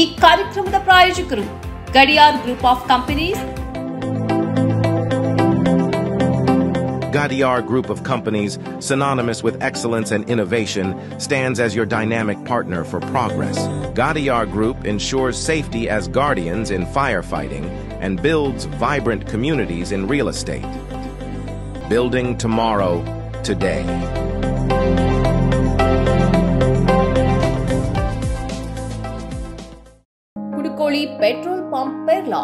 ಈ ಕಾರ್ಯಕ್ರಮದ ಪ್ರಾಯೋಜಕರು Gadiar group of companies Gadiar Group of companies, synonymous with excellence and innovation, stands as your dynamic partner for progress. Gadiar Group ensures safety as guardians in firefighting and builds vibrant communities in real estate. Building tomorrow, today. Petrol pump Perla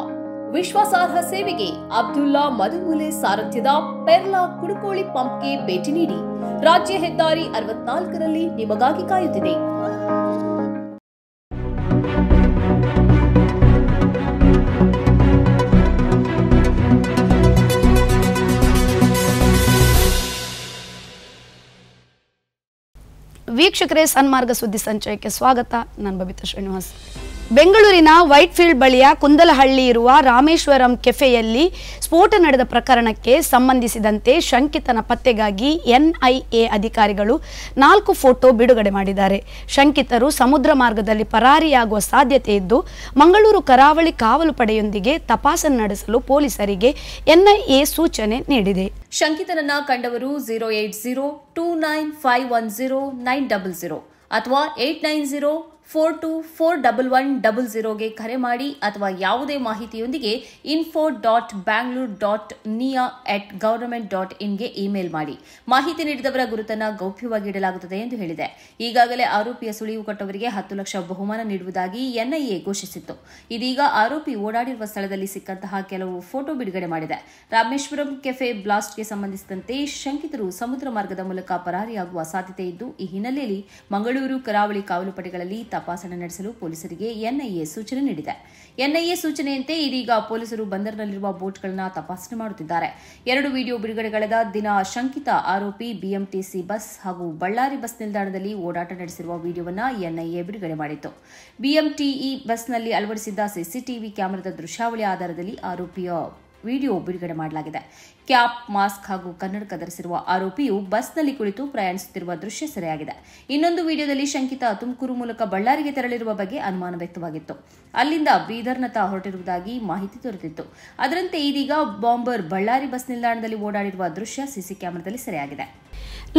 ವಿಶ್ವಾಸಾರ್ಹ ಸೇವೆಗೆ ಅಬ್ದುಲ್ಲಾ ಮಧುಮುಲೆ ಸಾರಥ್ಯದ ಪೆರ್ಲಾ ಕುಡುಕೋಳಿ ಪಂಪ್ಗೆ ಭೇಟಿ ನೀಡಿ ರಾಜ್ಯ ಹೆದ್ದಾರಿ ಅರವತ್ನಾಲ್ಕರಲ್ಲಿ ನಿಮಗಾಗಿ ಕಾಯುತ್ತಿದೆ ವೀಕ್ಷಕರೇ ಸನ್ಮಾರ್ಗ ಸುದ್ದಿ ಸಂಚಯಕ್ಕೆ ಸ್ವಾಗತ ನಾನು ಬಬಿತಾ ಶ್ರೀನಿವಾಸ್ ಬೆಂಗಳೂರಿನ ವೈಟ್ ಫೀಲ್ಡ್ ಬಳಿಯ ಕುಂದಲಹಳ್ಳಿ ಇರುವ ರಾಮೇಶ್ವರಂ ಕೆಫೆಯಲ್ಲಿ ಸ್ಫೋಟ ನಡೆದ ಪ್ರಕರಣಕ್ಕೆ ಸಂಬಂಧಿಸಿದಂತೆ ಶಂಕಿತನ ಪತ್ತೆಗಾಗಿ ಎನ್ಐಎ ಅಧಿಕಾರಿಗಳು ನಾಲ್ಕು ಫೋಟೋ ಬಿಡುಗಡೆ ಮಾಡಿದ್ದಾರೆ ಶಂಕಿತರು ಸಮುದ್ರ ಮಾರ್ಗದಲ್ಲಿ ಪರಾರಿಯಾಗುವ ಸಾಧ್ಯತೆ ಇದ್ದು ಮಂಗಳೂರು ಕರಾವಳಿ ಕಾವಲು ಪಡೆಯೊಂದಿಗೆ ತಪಾಸಣೆ ನಡೆಸಲು ಪೊಲೀಸರಿಗೆ ಎನ್ಐಎ ಸೂಚನೆ ನೀಡಿದೆ ಶಂಕಿತನನ್ನ ಕಂಡವರು zero eight zero two nine five one zero nine double zero ಅಥವಾ eight nine zero four two four double one double ಜೀರೋಗೆ ಕರೆ ಮಾಡಿ ಅಥವಾ ಯಾವುದೇ ಮಾಹಿತಿಯೊಂದಿಗೆ info dot Bangalore dot NIA at government dot ಇನ್ಗೆ ಇಮೇಲ್ ಮಾಡಿ ಮಾಹಿತಿ ನೀಡಿದವರ ಗುರುತನ್ನು ಗೌಪ್ಯವಾಗಿ ಇಡಲಾಗುತ್ತದೆ ಎಂದು ಹೇಳಿದೆ ಈಗಾಗಲೇ ಆರೋಪಿಯ ಸುಳಿವು ಕೊಟ್ಟವರಿಗೆ ಹತ್ತು ಲಕ್ಷ ಬಹುಮಾನ ನೀಡುವುದಾಗಿ ಎನ್ಐಎ ಘೋಷಿಸಿತ್ತು ಇದೀಗ ಆರೋಪಿ ಓಡಾಡಿರುವ ಸ್ಥಳದಲ್ಲಿ ಸಿಕ್ಕಂತಹ ಕೆಲವು ಫೋಟೋ ಬಿಡುಗಡೆ ಮಾಡಿದೆ ರಾಮೇಶ್ವರಂ ಕೆಫೆ ಬ್ಲಾಸ್ಟ್ಗೆ ಸಂಬಂಧಿಸಿದಂತೆ ಶಂಕಿತರು ಸಮುದ್ರ ಮಾರ್ಗದ ಮೂಲಕ ಪರಾರಿಯಾಗುವ ಸಾಧ್ಯತೆ ಇದ್ದು ಈ ಹಿನ್ನೆಲೆಯಲ್ಲಿ ಮಂಗಳೂರು ಕರಾವಳಿ ಕಾವಲು ಪಡೆಗಳಲ್ಲಿ ತಪಾಸಣೆ ನಡೆಸಲು ಪೊಲೀಸರಿಗೆ ಎನ್ಐಎ ಸೂಚನೆ ನೀಡಿದೆ ಎನ್ಐಎ ಸೂಚನೆಯಂತೆ ಇದೀಗ ಪೊಲೀಸರು ಬಂದರಿನಲ್ಲಿರುವ ಬೋಟ್ಗಳನ್ನು ತಪಾಸಣೆ ಮಾಡುತ್ತಿದ್ದಾರೆ ಎರಡು ವಿಡಿಯೋ ಬಿಡುಗಡೆಗಳಾದ ದಿನ ಶಂಕಿತ ಆರೋಪಿ ಬಿಎಂಟಿಸಿ ಬಸ್ ಹಾಗೂ ಬಳ್ಳಾರಿ ಬಸ್ ನಿಲ್ದಾಣದಲ್ಲಿ ಓಡಾಟ ನಡೆಸಿರುವ ವಿಡಿಯೋವನ್ನು ಎನ್ಐಎ ಬಿಡುಗಡೆ ಮಾಡಿತ್ತು ಬಿಎಂಟಿಇ ಬಸ್ನಲ್ಲಿ ಅಳವಡಿಸಿದ್ದ ಸಿಸಿಟಿವಿ ಕ್ಯಾಮೆರಾದ ದೃಶ್ಯಾವಳಿ ಆಧಾರದಲ್ಲಿ ಆರೋಪಿಯ ವಿಡಿಯೋ ಬಿಡುಗಡೆ ಮಾಡಲಾಗಿದೆ ಕ್ಯಾಪ್ ಮಾಸ್ಕ್ ಹಾಗೂ ಕನ್ನಡಕ ಧರಿಸಿರುವ ಆರೋಪಿಯು ಬಸ್ನಲ್ಲಿ ಕುಳಿತು ಪ್ರಯಾಣಿಸುತ್ತಿರುವ ದೃಶ್ಯ ಸೆರೆಯಾಗಿದೆ ಇನ್ನೊಂದು ವಿಡಿಯೋದಲ್ಲಿ ಶಂಕಿತ ತುಮಕೂರು ಮೂಲಕ ಬಳ್ಳಾರಿಗೆ ತೆರಳಿರುವ ಬಗ್ಗೆ ಅನುಮಾನ ವ್ಯಕ್ತವಾಗಿತ್ತು ಅಲ್ಲಿಂದ ಬೀದರ್ನತ್ತ ಹೊರಟಿರುವುದಾಗಿ ಮಾಹಿತಿ ದೊರೆತಿತ್ತು ಅದರಂತೆ ಇದೀಗ ಬಾಂಬರ್ ಬಳ್ಳಾರಿ ಬಸ್ ನಿಲ್ದಾಣದಲ್ಲಿ ಓಡಾಡಿರುವ ದೃಶ್ಯ ಸಿಸಿ ಕ್ಯಾಮೆರಾದಲ್ಲಿ ಸೆರೆಯಾಗಿದೆ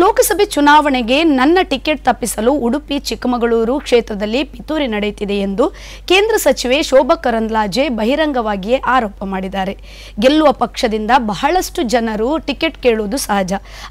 ಲೋಕಸಭೆ ಚುನಾವಣೆಗೆ ನನ್ನ ಟಿಕೆಟ್ ತಪ್ಪಿಸಲು ಉಡುಪಿ ಚಿಕ್ಕಮಗಳೂರು ಕ್ಷೇತ್ರದಲ್ಲಿ ಪಿತೂರಿ ನಡೆಯುತ್ತಿದೆ ಎಂದು ಕೇಂದ್ರ ಸಚಿವೆ ಶೋಭಾ ಕರಂದ್ಲಾಜೆ ಬಹಿರಂಗವಾಗಿಯೇ ಆರೋಪ ಮಾಡಿದ್ದಾರೆ ಗೆಲ್ಲುವ ಪಕ್ಷದಿಂದ ಬಹಳಷ್ಟು ಜನರು ಟಿಕೆಟ್ ಕೇಳುವುದು ಸಹಜ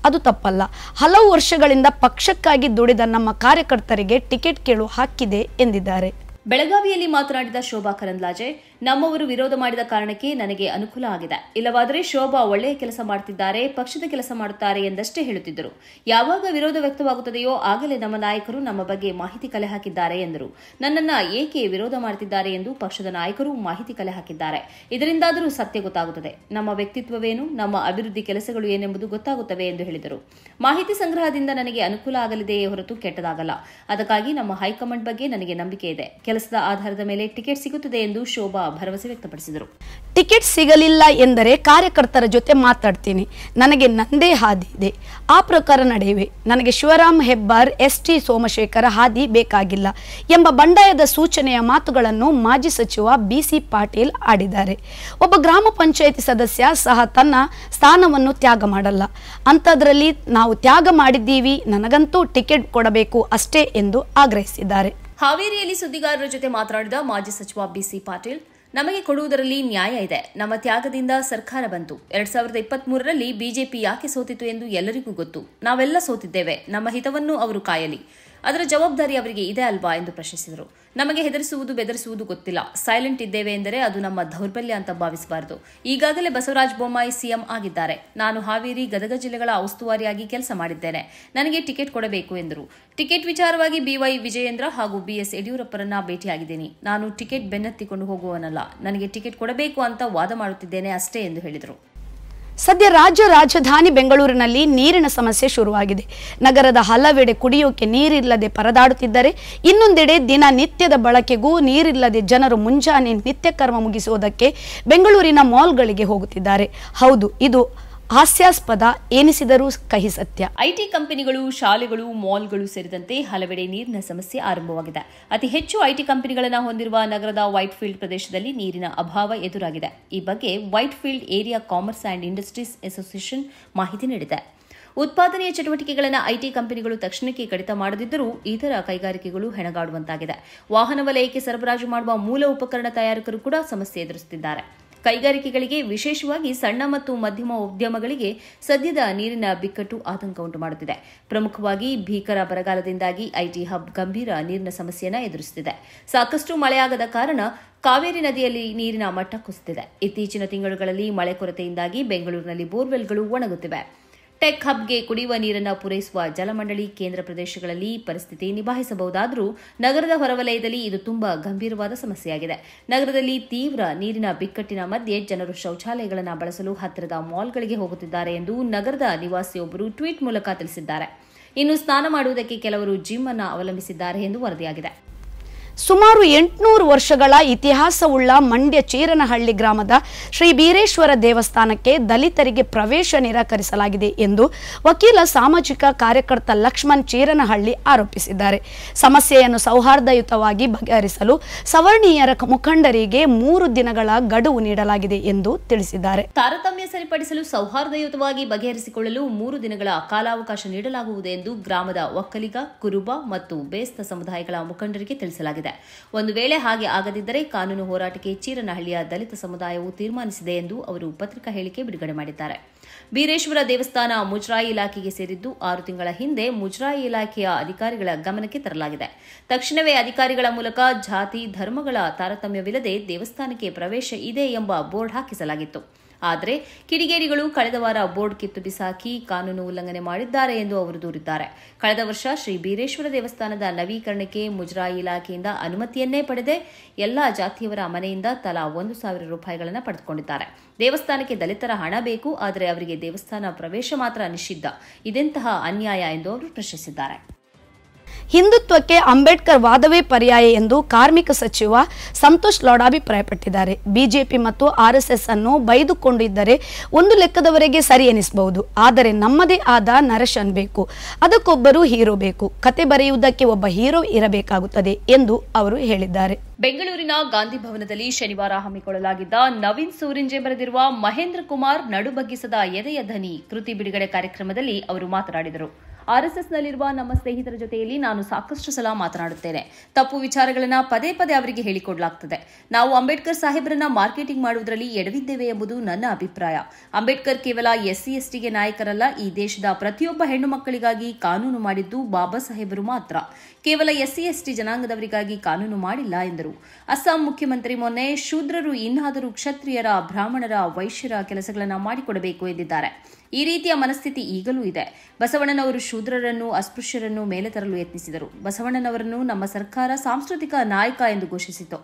ಅದು ತಪ್ಪಲ್ಲ ಹಲವು ವರ್ಷಗಳಿಂದ ಪಕ್ಷಕ್ಕಾಗಿ ದುಡಿದ ನಮ್ಮ ಕಾರ್ಯಕರ್ತರಿಗೆ ಟಿಕೆಟ್ ಕೇಳು ಹಾಕಿದೆ ಎಂದಿದ್ದಾರೆ ಬೆಳಗಾವಿಯಲ್ಲಿ ಮಾತನಾಡಿದ ಶೋಭಾ ಕರಂದ್ಲಾಜೆ ನಮ್ಮವರು ವಿರೋಧ ಮಾಡಿದ ಕಾರಣಕ್ಕೆ ನನಗೆ ಅನುಕೂಲ ಆಗಿದೆ ಇಲ್ಲವಾದರೆ ಶೋಭಾ ಒಳ್ಳೆಯ ಕೆಲಸ ಮಾಡುತ್ತಿದ್ದಾರೆ ಪಕ್ಷದ ಕೆಲಸ ಮಾಡುತ್ತಾರೆ ಎಂದಷ್ಟೇ ಹೇಳುತ್ತಿದ್ದರು ಯಾವಾಗ ವಿರೋಧ ವ್ಯಕ್ತವಾಗುತ್ತದೆಯೋ ಆಗಲೇ ನಮ್ಮ ನಾಯಕರು ನಮ್ಮ ಬಗ್ಗೆ ಮಾಹಿತಿ ಕಲೆ ಹಾಕಿದ್ದಾರೆ ಎಂದರು ನನ್ನನ್ನ ಏಕೆ ವಿರೋಧ ಮಾಡುತ್ತಿದ್ದಾರೆ ಎಂದು ಪಕ್ಷದ ನಾಯಕರು ಮಾಹಿತಿ ಕಲೆ ಹಾಕಿದ್ದಾರೆ ಇದರಿಂದಾದರೂ ಸತ್ಯ ಗೊತ್ತಾಗುತ್ತದೆ ನಮ್ಮ ವ್ಯಕ್ತಿತ್ವವೇನು ನಮ್ಮ ಅಭಿವೃದ್ಧಿ ಕೆಲಸಗಳು ಏನೆಂಬುದು ಗೊತ್ತಾಗುತ್ತವೆ ಎಂದು ಹೇಳಿದರು ಮಾಹಿತಿ ಸಂಗ್ರಹದಿಂದ ನನಗೆ ಅನುಕೂಲ ಆಗಲಿದೆಯೇ ಹೊರತು ಕೆಟ್ಟದಾಗಲ್ಲ ಅದಕ್ಕಾಗಿ ನಮ್ಮ ಹೈಕಮಾಂಡ್ ಬಗ್ಗೆ ನನಗೆ ನಂಬಿಕೆ ಇದೆ ಕೆಲಸದ ಆಧಾರದ ಮೇಲೆ ಟಿಕೆಟ್ ಸಿಗುತ್ತದೆ ಎಂದು ಶೋಭಾ ಭರವಸೆ ವ್ಯಕ್ತಪಡಿಸಿದರು ಟಿಕೆಟ್ ಸಿಗಲಿಲ್ಲ ಎಂದರೆ ಕಾರ್ಯಕರ್ತರ ಜೊತೆ ಮಾತಾಡ್ತೀನಿ ನನಗೆ ನಂದೇ ಹಾದಿ ಇದೆ ಆ ಪ್ರಕಾರ ನಡೆಯುವೆ ನನಗೆ ಶಿವರಾಮ್ ಹೆಬ್ಬಾರ್ ಎಸ್ ಟಿ ಸೋಮಶೇಖರ ಹಾದಿ ಬೇಕಾಗಿಲ್ಲ ಎಂಬ ಬಂಡಾಯದ ಸೂಚನೆಯ ಮಾತುಗಳನ್ನು ಮಾಜಿ ಸಚಿವ ಬಿಸಿ ಪಾಟೀಲ್ ಆಡಿದ್ದಾರೆ ಒಬ್ಬ ಗ್ರಾಮ ಪಂಚಾಯಿತಿ ಸದಸ್ಯ ಸಹ ತನ್ನ ಸ್ಥಾನವನ್ನು ತ್ಯಾಗ ಮಾಡಲ್ಲ ಅಂಥದ್ರಲ್ಲಿ ನಾವು ತ್ಯಾಗ ಮಾಡಿದ್ದೀವಿ ನನಗಂತೂ ಟಿಕೆಟ್ ಕೊಡಬೇಕು ಅಷ್ಟೇ ಎಂದು ಆಗ್ರಹಿಸಿದ್ದಾರೆ ಹಾವೇರಿಯಲ್ಲಿ ಸುದ್ದಿಗಾರರ ಜೊತೆ ಮಾತನಾಡಿದ ಮಾಜಿ ಸಚಿವ ಬಿಸಿ ಪಾಟೀಲ್ ನಮಗೆ ಕೊಡುವುದರಲ್ಲಿ ನ್ಯಾಯ ಇದೆ ನಮ್ಮ ತ್ಯಾಗದಿಂದ ಸರ್ಕಾರ ಬಂತು ಎರಡ್ ಸಾವಿರದ ಇಪ್ಪತ್ತ್ ಬಿಜೆಪಿ ಯಾಕೆ ಸೋತಿತ್ತು ಎಂದು ಎಲ್ಲರಿಗೂ ಗೊತ್ತು ನಾವೆಲ್ಲ ಸೋತಿದ್ದೇವೆ ನಮ್ಮ ಹಿತವನ್ನು ಅವರು ಕಾಯಲಿ ಅದರ ಜವಾಬ್ದಾರಿ ಅವರಿಗೆ ಇದೆ ಅಲ್ವಾ ಎಂದು ಪ್ರಶ್ನಿಸಿದರು ನಮಗೆ ಹೆದರಿಸುವುದು ಬೆದರಿಸುವುದು ಗೊತ್ತಿಲ್ಲ ಸೈಲೆಂಟ್ ಇದ್ದೇವೆ ಎಂದರೆ ಅದು ನಮ್ಮ ದೌರ್ಬಲ್ಯ ಅಂತ ಭಾವಿಸಬಾರದು ಈಗಾಗಲೇ ಬಸವರಾಜ ಬೊಮ್ಮಾಯಿ ಸಿಎಂ ಆಗಿದ್ದಾರೆ ನಾನು ಹಾವೇರಿ ಗದಗ ಜಿಲ್ಲೆಗಳ ಉಸ್ತುವಾರಿಯಾಗಿ ಕೆಲಸ ಮಾಡಿದ್ದೇನೆ ನನಗೆ ಟಿಕೆಟ್ ಕೊಡಬೇಕು ಎಂದರು ಟಿಕೆಟ್ ವಿಚಾರವಾಗಿ ಬಿವೈ ವಿಜಯೇಂದ್ರ ಹಾಗೂ ಬಿಎಸ್ ಯಡಿಯೂರಪ್ಪರನ್ನ ಭೇಟಿಯಾಗಿದ್ದೀನಿ ನಾನು ಟಿಕೆಟ್ ಬೆನ್ನತ್ತಿಕೊಂಡು ಹೋಗುವನಲ್ಲ ನನಗೆ ಟಿಕೆಟ್ ಕೊಡಬೇಕು ಅಂತ ವಾದ ಮಾಡುತ್ತಿದ್ದೇನೆ ಅಷ್ಟೇ ಎಂದು ಹೇಳಿದರು ಸದ್ಯ ರಾಜ್ಯ ರಾಜಧಾನಿ ಬೆಂಗಳೂರಿನಲ್ಲಿ ನೀರಿನ ಸಮಸ್ಯೆ ಶುರುವಾಗಿದೆ ನಗರದ ಹಲವೆಡೆ ಕುಡಿಯೋಕೆ ನೀರಿಲ್ಲದೆ ಪರದಾಡುತ್ತಿದ್ದರೆ ಇನ್ನೊಂದೆಡೆ ದಿನನಿತ್ಯದ ಬಳಕೆಗೂ ನೀರಿಲ್ಲದೆ ಜನರು ಮುಂಜಾನೆ ನಿತ್ಯ ಕರ್ಮ ಮುಗಿಸುವುದಕ್ಕೆ ಬೆಂಗಳೂರಿನ ಮಾಲ್ಗಳಿಗೆ ಹೋಗುತ್ತಿದ್ದಾರೆ ಹೌದು ಇದು ಹಾಸ್ಯಾಸ್ಪದ ಏನಿಸಿದರೂ ಕಹಿ ಸತ್ಯ ಐಟಿ ಕಂಪನಿಗಳು ಶಾಲೆಗಳು ಮಾಲ್ಗಳು ಸೇರಿದಂತೆ ಹಲವೆಡೆ ನೀರಿನ ಸಮಸ್ಯೆ ಆರಂಭವಾಗಿದೆ ಅತಿ ಹೆಚ್ಚು ಐಟಿ ಕಂಪನಿಗಳನ್ನು ಹೊಂದಿರುವ ನಗರದ ವೈಟ್ ಫೀಲ್ಡ್ ಪ್ರದೇಶದಲ್ಲಿ ನೀರಿನ ಅಭಾವ ಎದುರಾಗಿದೆ ಈ ಬಗ್ಗೆ Whitefield area commerce and industries association ಮಾಹಿತಿ ನೀಡಿದೆ ಉತ್ಪಾದನೆಯ ಚಟುವಟಿಕೆಗಳನ್ನು ಐಟಿ ಕಂಪನಿಗಳು ತಕ್ಷಣಕ್ಕೆ ಕಡಿತ ಮಾಡದಿದ್ದರೂ ಇತರ ಕೈಗಾರಿಕೆಗಳು ಹೆಣಗಾಡುವಂತಾಗಿದೆ ವಾಹನ ವಲಯಕ್ಕೆ ಸರಬರಾಜು ಮಾಡುವ ಮೂಲ ಉಪಕರಣ ತಯಾರಕರು ಕೂಡ ಸಮಸ್ಯೆ ಎದುರಿಸುತ್ತಿದ್ದಾರೆ ಕೈಗಾರಿಕೆಗಳಿಗೆ ವಿಶೇಷವಾಗಿ ಸಣ್ಣ ಮತ್ತು ಮಧ್ಯಮ ಉದ್ಯಮಗಳಿಗೆ ಸದ್ಯದ ನೀರಿನ ಬಿಕ್ಕಟ್ಟು ಆತಂಕ ಉಂಟು ಮಾಡುತ್ತಿದೆ ಪ್ರಮುಖವಾಗಿ ಭೀಕರ ಬರಗಾಲದಿಂದಾಗಿ ಐಟಿ ಹಬ್ ಗಂಭೀರ ನೀರಿನ ಸಮಸ್ಯೆಯನ್ನು ಎದುರಿಸುತ್ತಿದೆ ಸಾಕಷ್ಟು ಮಳೆಯಾಗದ ಕಾರಣ ಕಾವೇರಿ ನದಿಯಲ್ಲಿ ನೀರಿನ ಮಟ್ಟ ಕುಸಿದಿದೆ ಇತ್ತೀಚಿನ ತಿಂಗಳುಗಳಲ್ಲಿ ಮಳೆ ಕೊರತೆಯಿಂದಾಗಿ ಬೆಂಗಳೂರಿನಲ್ಲಿ ಬೋರ್ವೆಲ್ಗಳು ಒಣಗುತ್ತಿವೆ ಟೆಕ್ ಹಬ್ಗೆ ಕುಡಿಯುವ ನೀರನ್ನು ಪೂರೈಸುವ ಜಲಮಂಡಳಿ ಕೇಂದ್ರ ಪ್ರದೇಶಗಳಲ್ಲಿ ಪರಿಸ್ಥಿತಿ ನಿಭಾಯಿಸಬಹುದಾದರೂ ನಗರದ ಹೊರವಲಯದಲ್ಲಿ ಇದು ತುಂಬಾ ಗಂಭೀರವಾದ ಸಮಸ್ಯೆಯಾಗಿದೆ ನಗರದಲ್ಲಿ ತೀವ್ರ ನೀರಿನ ಬಿಕ್ಕಟ್ಟಿನ ಮಧ್ಯೆ ಜನರು ಶೌಚಾಲಯಗಳನ್ನು ಬಳಸಲು ಹತ್ತಿರದ ಮಾಲ್ಗಳಿಗೆ ಹೋಗುತ್ತಿದ್ದಾರೆ ಎಂದು ನಗರದ ನಿವಾಸಿಯೊಬ್ಬರು ಟ್ವೀಟ್ ಮೂಲಕ ತಿಳಿಸಿದ್ದಾರೆ ಇನ್ನು ಸ್ನಾನ ಮಾಡುವುದಕ್ಕೆ ಕೆಲವರು ಜಿಮ್ ಅನ್ನು ಅವಲಂಬಿಸಿದ್ದಾರೆ ಎಂದು ವರದಿಯಾಗಿದೆ ಸುಮಾರು ಎಂಟುನೂರು ವರ್ಷಗಳ ಇತಿಹಾಸವುಳ್ಳ ಮಂಡ್ಯ ಚೀರನಹಳ್ಳಿ ಗ್ರಾಮದ ಶ್ರೀ ಬೀರೇಶ್ವರ ದೇವಸ್ಥಾನಕ್ಕೆ ದಲಿತರಿಗೆ ಪ್ರವೇಶ ನಿರಾಕರಿಸಲಾಗಿದೆ ಎಂದು ವಕೀಲ ಸಾಮಾಜಿಕ ಕಾರ್ಯಕರ್ತ ಲಕ್ಷ್ಮಣ್ ಚೀರನಹಳ್ಳಿ ಆರೋಪಿಸಿದ್ದಾರೆ ಸಮಸ್ಯೆಯನ್ನು ಸೌಹಾರ್ದಯುತವಾಗಿ ಬಗೆಹರಿಸಲು ಸವರ್ಣೀಯರ ಮುಖಂಡರಿಗೆ ಮೂರು ದಿನಗಳ ಗಡುವು ನೀಡಲಾಗಿದೆ ಎಂದು ತಿಳಿಸಿದ್ದಾರೆ ತಾರತಮ್ಯ ಸರಿಪಡಿಸಲು ಸೌಹಾರ್ದಯುತವಾಗಿ ಬಗೆಹರಿಸಿಕೊಳ್ಳಲು ಮೂರು ದಿನಗಳ ಕಾಲಾವಕಾಶ ನೀಡಲಾಗುವುದು ಎಂದು ಗ್ರಾಮದ ಒಕ್ಕಲಿಗ ಕುರುಬ ಮತ್ತು ಬೇಸ್ತ ಸಮುದಾಯಗಳ ಮುಖಂಡರಿಗೆ ತಿಳಿಸಲಾಗಿದೆ ಒಂದು ವೇಳೆ ಹಾಗೆ ಆಗದಿದ್ದರೆ ಕಾನೂನು ಹೋರಾಟಕ್ಕೆ ಚೀರನಹಳ್ಳಿಯ ದಲಿತ ಸಮುದಾಯವು ತೀರ್ಮಾನಿಸಿದೆ ಎಂದು ಅವರು ಪತ್ರಿಕಾ ಹೇಳಿಕೆ ಬಿಡುಗಡೆ ಮಾಡಿದ್ದಾರೆ ಬೀರೇಶ್ವರ ದೇವಸ್ಥಾನ ಮುಜರಾಯಿ ಇಲಾಖೆಗೆ ಸೇರಿದ್ದು ಆರು ತಿಂಗಳ ಹಿಂದೆ ಮುಜರಾಯಿ ಇಲಾಖೆಯ ಅಧಿಕಾರಿಗಳ ಗಮನಕ್ಕೆ ತರಲಾಗಿದೆ ತಕ್ಷಣವೇ ಅಧಿಕಾರಿಗಳ ಮೂಲಕ ಜಾತಿ ಧರ್ಮಗಳ ತಾರತಮ್ಯವಿಲ್ಲದೆ ದೇವಸ್ಥಾನಕ್ಕೆ ಪ್ರವೇಶ ಇದೆ ಎಂಬ ಬೋರ್ಡ್ ಹಾಕಿಸಲಾಗಿತ್ತು ಆದರೆ ಕಿಡಿಗೇರಿಗಳು ಕಳೆದ ವಾರ ಬೋರ್ಡ್ ಕಿತ್ತು ಬಿಸಾಕಿ ಕಾನೂನು ಉಲ್ಲಂಘನೆ ಮಾಡಿದ್ದಾರೆ ಎಂದು ಅವರು ದೂರಿದ್ದಾರೆ ಕಳೆದ ವರ್ಷ ಶ್ರೀ ಬೀರೇಶ್ವರ ದೇವಸ್ಥಾನದ ನವೀಕರಣಕ್ಕೆ ಮುಜರಾಯಿ ಇಲಾಖೆಯಿಂದ ಅನುಮತಿಯನ್ನೇ ಪಡೆದೆ ಎಲ್ಲಾ ಜಾತಿಯವರ ಮನೆಯಿಂದ ತಲಾ ಒಂದು ಸಾವಿರ ರೂಪಾಯಿಗಳನ್ನು ಪಡೆದುಕೊಂಡಿದ್ದಾರೆ ದೇವಸ್ಥಾನಕ್ಕೆ ದಲಿತರ ಹಣ ಬೇಕು ಆದರೆ ಅವರಿಗೆ ದೇವಸ್ಥಾನ ಪ್ರವೇಶ ಮಾತ್ರ ನಿಷಿದ್ಧ ಇದೆಂತಹ ಅನ್ಯಾಯ ಎಂದು ಅವರು ಪ್ರಶ್ನಿಸಿದ್ದಾರೆ ಹಿಂದುತ್ವಕ್ಕೆ ಅಂಬೇಡ್ಕರ್ ವಾದವೇ ಪರ್ಯಾಯ ಎಂದು ಕಾರ್ಮಿಕ ಸಚಿವ ಸಂತೋಷ್ ಲಾಡ್ ಅಭಿಪ್ರಾಯಪಟ್ಟಿದ್ದಾರೆ ಬಿಜೆಪಿ ಮತ್ತು ಆರ್ಎಸ್ಎಸ್ ಅನ್ನು ಬೈದುಕೊಂಡಿದ್ದರೆ ಒಂದು ಲೆಕ್ಕದವರೆಗೆ ಸರಿ ಎನಿಸಬಹುದು ಆದರೆ ನಮ್ಮದೇ ಆದ ನರಶನ್ ಬೇಕು ಅದಕ್ಕೊಬ್ಬರು ಹೀರೋ ಬೇಕು ಕತೆ ಬರೆಯುವುದಕ್ಕೆ ಒಬ್ಬ ಹೀರೋ ಇರಬೇಕಾಗುತ್ತದೆ ಎಂದು ಅವರು ಹೇಳಿದ್ದಾರೆ ಬೆಂಗಳೂರಿನ ಗಾಂಧಿ ಭವನದಲ್ಲಿ ಶನಿವಾರ ಹಮ್ಮಿಕೊಳ್ಳಲಾಗಿದ್ದ ನವೀನ್ ಸೂರಿಂಜೆ ಬರೆದಿರುವ ಮಹೇಂದ್ರ ಕುಮಾರ್ ನಡುಬಗ್ಗಿಸದ ಎದೆಯ ಧನಿ ಕೃತಿ ಬಿಡುಗಡೆ ಕಾರ್ಯಕ್ರಮದಲ್ಲಿ ಅವರು ಮಾತನಾಡಿದರು ನಲ್ಲಿರುವ ನಮ್ಮ ಸ್ನೇಹಿತರ ಜೊತೆಯಲ್ಲಿ ನಾನು ಸಾಕಷ್ಟು ಸಲ ಮಾತನಾಡುತ್ತೇನೆ ತಪ್ಪು ವಿಚಾರಗಳನ್ನು ಪದೇ ಪದೇ ಅವರಿಗೆ ಹೇಳಿಕೊಡಲಾಗ್ತದೆ ನಾವು ಅಂಬೇಡ್ಕರ್ ಸಾಹೇಬರನ್ನ ಮಾರ್ಕೆಟಿಂಗ್ ಮಾಡುವುದರಲ್ಲಿ ಎಡವಿದ್ದೇವೆ ಎಂಬುದು ನನ್ನ ಅಭಿಪ್ರಾಯ ಅಂಬೇಡ್ಕರ್ ಕೇವಲ ಎಸ್ಸಿ ಎಸ್ಟಿಗೆ ನಾಯಕರಲ್ಲ ಈ ದೇಶದ ಪ್ರತಿಯೊಬ್ಬ ಹೆಣ್ಣು ಮಕ್ಕಳಿಗಾಗಿ ಕಾನೂನು ಮಾಡಿದ್ದು ಬಾಬಾ ಸಾಹೇಬರು ಮಾತ್ರ ಕೇವಲ ಎಸ್ಸಿ ಎಸ್ಟಿ ಜನಾಂಗದವರಿಗಾಗಿ ಕಾನೂನು ಮಾಡಿಲ್ಲ ಎಂದರು ಅಸ್ಸಾಂ ಮುಖ್ಯಮಂತ್ರಿ ಮೊನ್ನೆ ಶೂದ್ರರು ಇನ್ನಾದರೂ ಕ್ಷತ್ರಿಯರ ಬ್ರಾಹ್ಮಣರ ವೈಶ್ಯರ ಕೆಲಸಗಳನ್ನು ಮಾಡಿಕೊಡಬೇಕು ಎಂದಿದ್ದಾರೆ ಈ ರೀತಿಯ ಮನಸ್ಥಿತಿ ಈಗಲೂ ಇದೆ ಬಸವಣ್ಣನವರು ಶೂದ್ರರನ್ನು ಅಸ್ಪೃಶ್ಯರನ್ನು ಮೇಲೆ ತರಲು ಯತ್ನಿಸಿದರು ಬಸವಣ್ಣನವರನ್ನು ನಮ್ಮ ಸರ್ಕಾರ ಸಾಂಸ್ಕೃತಿಕ ನಾಯಕ ಎಂದು ಘೋಷಿಸಿತು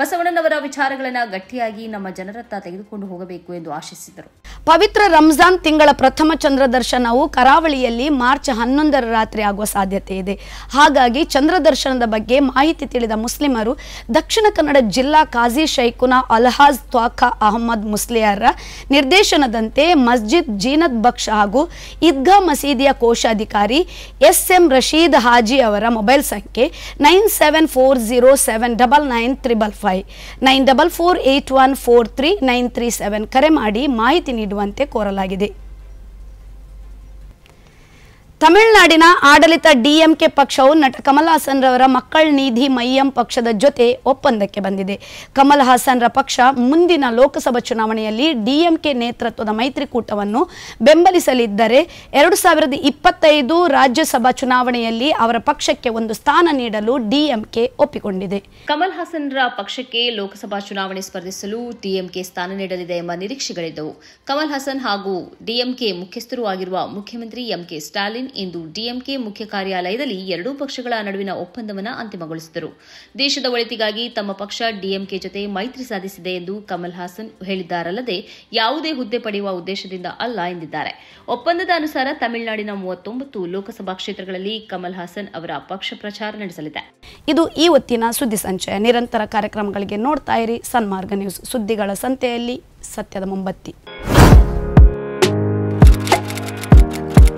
ಬಸವಣ್ಣನವರ ವಿಚಾರಗಳನ್ನು ಗಟ್ಟಿಯಾಗಿ ನಮ್ಮ ಜನರತ್ತ ತೆಗೆದುಕೊಂಡು ಹೋಗಬೇಕು ಎಂದು ಆಶಿಸಿದರು ಪವಿತ್ರ ರಂಜಾನ್ ತಿಂಗಳ ಪ್ರಥಮ ಚಂದ್ರದರ್ಶನವು ಕರಾವಳಿಯಲ್ಲಿ ಮಾರ್ಚ್ ಹನ್ನೊಂದರ ರಾತ್ರಿ ಆಗುವ ಸಾಧ್ಯತೆ ಇದೆ ಹಾಗಾಗಿ ಚಂದ್ರದರ್ಶನದ ಬಗ್ಗೆ ಮಾಹಿತಿ ತಿಳಿದ ಮುಸ್ಲಿಮರು ದಕ್ಷಿಣ ಕನ್ನಡ ಜಿಲ್ಲಾ ಖಾಜಿ ಶೈಕುನಾ ಅಲ್ಹಾಜ್ ತ್ವಾಖಾ ಅಹಮ್ಮದ್ ಮುಸ್ಲಿಯರ ನಿರ್ದೇಶನದಂತೆ ಮಸ್ಜಿದ್ ಜೀನತ್ ಬಕ್ಷ ಹಾಗೂ ಈದ್ಗಾ ಮಸೀದಿಯ ಕೋಶಾಧಿಕಾರಿ ಎಸ್ ಎಂ ರಶೀದ್ ಹಾಜಿ ಅವರ ಮೊಬೈಲ್ ಸಂಖ್ಯೆ nine seven four zero seven double nine triple five nine double four eight one four three nine three seven ಕರೆ ಮಾಡಿ ಮಾಹಿತಿ ನೀಡಿ ನೀಡುವಂತೆ ಕೋರಲಾಗಿದೆ ತಮಿಳುನಾಡಿನ ಆಡಳಿತ ಡಿಎಂಕೆ ಪಕ್ಷವು ನಟ ಕಮಲ್ ಹಾಸನ್ ರವರ ಮಕ್ಕಳ ನಿಧಿ ಮೈಯಂ ಪಕ್ಷದ ಜೊತೆ ಒಪ್ಪಂದಕ್ಕೆ ಬಂದಿದೆ ಕಮಲ್ ಹಾಸನ್ರ ಪಕ್ಷ ಮುಂದಿನ ಲೋಕಸಭಾ ಚುನಾವಣೆಯಲ್ಲಿ ಡಿಎಂಕೆ ನೇತೃತ್ವದ ಮೈತ್ರಿಕೂಟವನ್ನು ಬೆಂಬಲಿಸಲಿದ್ದರೆ ಎರಡು ಸಾವಿರದ ಇಪ್ಪತ್ತೈದು ರಾಜ್ಯಸಭಾ ಚುನಾವಣೆಯಲ್ಲಿ ಅವರ ಪಕ್ಷಕ್ಕೆ ಒಂದು ಸ್ಥಾನ ನೀಡಲು ಡಿಎಂಕೆ ಒಪ್ಪಿಕೊಂಡಿದೆ ಕಮಲ್ ಹಾಸನ್ರ ಪಕ್ಷಕ್ಕೆ ಲೋಕಸಭಾ ಚುನಾವಣೆ ಸ್ಪರ್ಧಿಸಲು ಡಿಎಂಕೆ ಸ್ಥಾನ ನೀಡಲಿದೆ ಎಂಬ ನಿರೀಕ್ಷೆಗಳಿದ್ದವು ಕಮಲ್ ಹಾಸನ್ ಹಾಗೂ ಡಿಎಂಕೆ ಮುಖ್ಯಸ್ಥರೂ ಆಗಿರುವ ಮುಖ್ಯಮಂತ್ರಿ ಎಂಕೆ ಸ್ಟಾಲಿನ್ ಇಂದು ಡಿಎಂಕೆ ಮುಖ್ಯ ಕಾರ್ಯಾಲಯದಲ್ಲಿ ಎರಡೂ ಪಕ್ಷಗಳ ನಡುವಿನ ಒಪ್ಪಂದವನ್ನು ಅಂತಿಮಗೊಳಿಸಿದರು ದೇಶದ ಒಳಿತಿಗಾಗಿ ತಮ್ಮ ಪಕ್ಷ ಡಿಎಂಕೆ ಜೊತೆ ಮೈತ್ರಿ ಸಾಧಿಸಿದೆ ಎಂದು ಕಮಲ್ ಹಾಸನ್ ಹೇಳಿದ್ದಾರಲ್ಲದೆ ಯಾವುದೇ ಹುದ್ದೆ ಪಡೆಯುವ ಉದ್ದೇಶದಿಂದ ಅಲ್ಲ ಎಂದಿದ್ದಾರೆ ಒಪ್ಪಂದದ ಅನುಸಾರ ತಮಿಳುನಾಡಿನ ಮೂವತ್ತೊಂಬತ್ತು ಲೋಕಸಭಾ ಕ್ಷೇತ್ರಗಳಲ್ಲಿ ಕಮಲ್ ಹಾಸನ್ ಅವರ ಪಕ್ಷ ಪ್ರಚಾರ ನಡೆಸಲಿದೆ ಇದು ಈ ಹೊತ್ತಿನ ಸುದ್ದಿ ಸಂಚಯ ನಿರಂತರ ಕಾರ್ಯಕ್ರಮಗಳಿಗೆ ನೋಡ್ತಾ ಇರಿ ಸನ್ಮಾರ್ಗ ನ್ಯೂಸ್ ಸುದ್ದಿಗಳ ಸಂತೆಯಲ್ಲಿ ಸತ್ಯದ ಮುಂಬತ್ತಿ